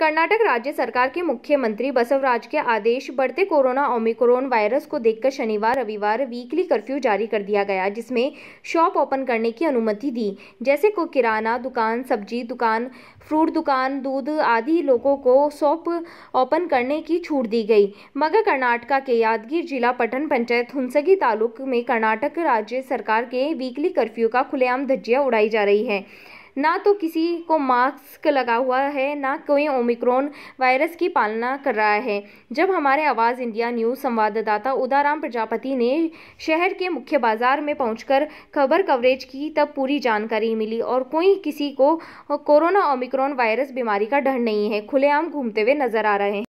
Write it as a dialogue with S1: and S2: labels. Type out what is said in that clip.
S1: कर्नाटक राज्य सरकार के मुख्यमंत्री बसवराज के आदेश बढ़ते कोरोना ओमिक्रोन वायरस को देखकर शनिवार रविवार वीकली कर्फ्यू जारी कर दिया गया जिसमें शॉप ओपन करने की अनुमति दी जैसे को किराना दुकान सब्जी दुकान फ्रूट दुकान दूध आदि लोगों को शॉप ओपन करने की छूट दी गई मगर कर्नाटका के यादगीर जिला पटन पंचायत हुनसगी तालुक में कर्नाटक राज्य सरकार के वीकली कर्फ्यू का खुलेआम धज्जिया उड़ाई जा रही है ना तो किसी को मास्क लगा हुआ है ना कोई ओमिक्रॉन वायरस की पालना कर रहा है जब हमारे आवाज़ इंडिया न्यूज़ संवाददाता उदाराम प्रजापति ने शहर के मुख्य बाज़ार में पहुंचकर खबर कवरेज की तब पूरी जानकारी मिली और कोई किसी को कोरोना ओमिक्रॉन वायरस बीमारी का डर नहीं है खुलेआम घूमते हुए नजर आ रहे हैं